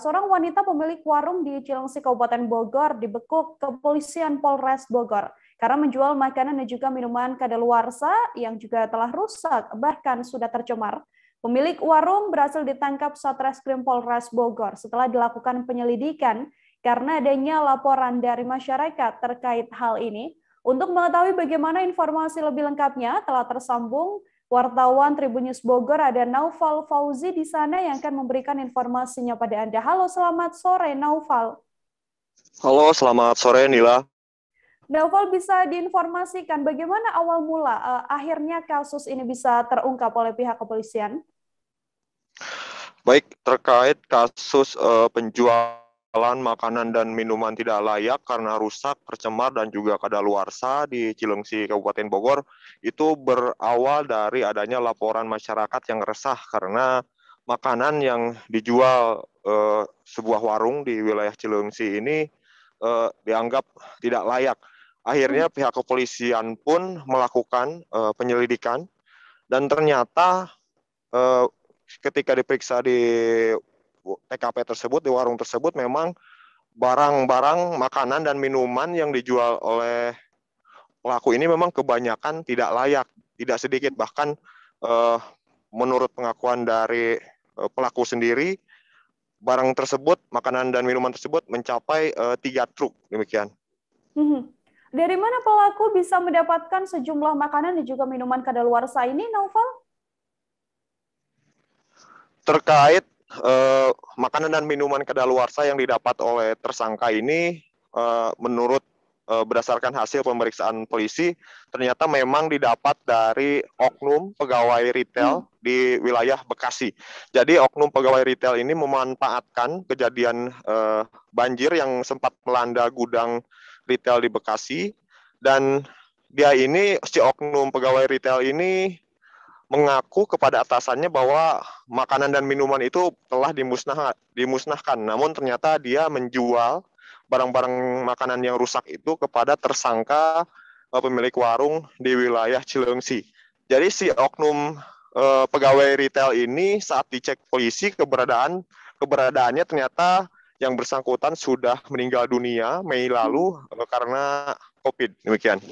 Seorang wanita pemilik warung di Cilengsi, Kabupaten Bogor dibekuk kepolisian Polres Bogor karena menjual makanan dan juga minuman kadaluarsa yang juga telah rusak bahkan sudah tercemar. Pemilik warung berhasil ditangkap Satreskrim Polres Bogor setelah dilakukan penyelidikan karena adanya laporan dari masyarakat terkait hal ini. Untuk mengetahui bagaimana informasi lebih lengkapnya, telah tersambung wartawan Tribun News Bogor ada Naufal Fauzi di sana yang akan memberikan informasinya pada Anda. Halo, selamat sore Naufal. Halo, selamat sore Nila. Naufal bisa diinformasikan bagaimana awal mula uh, akhirnya kasus ini bisa terungkap oleh pihak kepolisian? Baik, terkait kasus uh, eh, penjualan jualan makanan dan minuman tidak layak karena rusak, tercemar dan juga kadaluarsa di Cilengsi Kabupaten Bogor itu berawal dari adanya laporan masyarakat yang resah karena makanan yang dijual eh, sebuah warung di wilayah Cilengsi ini eh, dianggap tidak layak. Akhirnya hmm. pihak kepolisian pun melakukan eh, penyelidikan dan ternyata eh, ketika diperiksa di TKP tersebut di warung tersebut memang barang-barang makanan dan minuman yang dijual oleh pelaku ini memang kebanyakan tidak layak, tidak sedikit bahkan eh, menurut pengakuan dari eh, pelaku sendiri barang tersebut, makanan dan minuman tersebut mencapai eh, tiga truk demikian. Mhm. Dari mana pelaku bisa mendapatkan sejumlah makanan dan juga minuman kadaluarsa ini, Novel? Terkait eh, makanan dan minuman kedaluarsa yang didapat oleh tersangka ini eh, menurut eh, berdasarkan hasil pemeriksaan polisi ternyata memang didapat dari oknum pegawai retail hmm. di wilayah Bekasi. Jadi oknum pegawai retail ini memanfaatkan kejadian eh, banjir yang sempat melanda gudang retail di Bekasi dan dia ini si oknum pegawai retail ini mengaku kepada atasannya bahwa makanan dan minuman itu telah dimusnah, dimusnahkan. Namun ternyata dia menjual barang-barang makanan yang rusak itu kepada tersangka eh, pemilik warung di wilayah Cileungsi. Jadi si oknum eh, pegawai retail ini saat dicek polisi keberadaan keberadaannya ternyata yang bersangkutan sudah meninggal dunia Mei lalu eh, karena COVID. Demikian.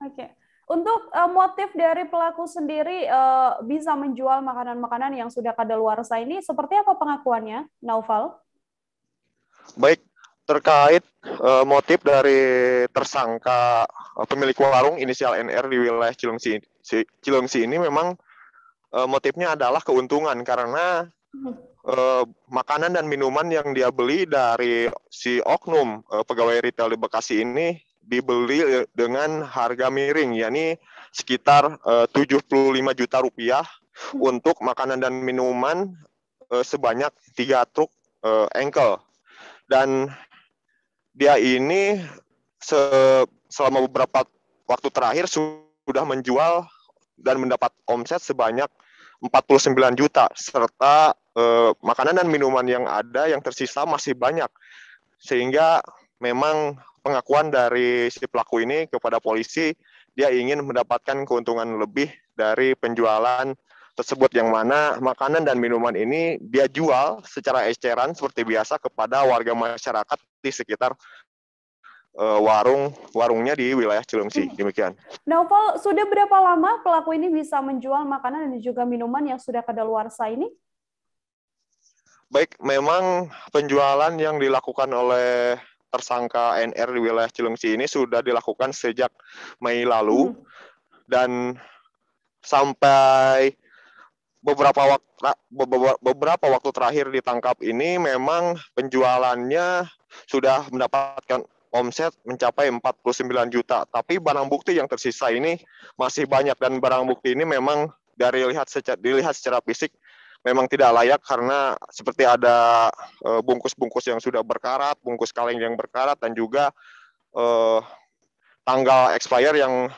Oke. Okay. Untuk uh, motif dari pelaku sendiri uh, bisa menjual makanan-makanan yang sudah kadaluarsa ini, seperti apa pengakuannya, Naufal? Baik, terkait uh, motif dari tersangka uh, pemilik warung inisial NR di wilayah Cilungsi Cilengsi ini memang uh, motifnya adalah keuntungan karena uh, makanan dan minuman yang dia beli dari si oknum uh, pegawai retail di Bekasi ini dibeli eh, dengan harga miring, yakni sekitar eh, uh, 75 juta rupiah untuk makanan dan minuman uh, sebanyak tiga truk uh, engkel. Dan dia ini se selama beberapa waktu terakhir sudah menjual dan mendapat omset sebanyak 49 juta serta eh, makanan dan minuman yang ada yang tersisa masih banyak sehingga memang pengakuan dari si pelaku ini kepada polisi, dia ingin mendapatkan keuntungan lebih dari penjualan tersebut yang mana makanan dan minuman ini dia jual secara eceran seperti biasa kepada warga masyarakat di sekitar uh, warung warungnya di wilayah Cilengsi. Hmm. Demikian. Naufal, sudah berapa lama pelaku ini bisa menjual makanan dan juga minuman yang sudah kadaluarsa ini? Baik, memang penjualan yang dilakukan oleh tersangka NR di wilayah Cilengsi ini sudah dilakukan sejak Mei lalu hmm. dan sampai beberapa waktu beberapa waktu terakhir ditangkap ini memang penjualannya sudah mendapatkan omset mencapai 49 juta tapi barang bukti yang tersisa ini masih banyak dan barang bukti ini memang dari lihat secara dilihat secara fisik memang tidak layak karena seperti ada eh, bungkus-bungkus yang sudah berkarat, bungkus kaleng yang berkarat dan juga uh, tanggal expire yang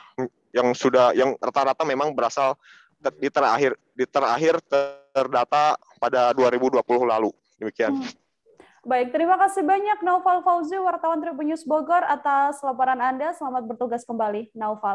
yang sudah yang rata-rata memang berasal ter, di terakhir di terakhir terdata pada 2020 lalu. Demikian. Hmm. Baik, terima kasih banyak Naufal Fauzi wartawan Tribun News Bogor atas laporan Anda. Selamat bertugas kembali, Naufal.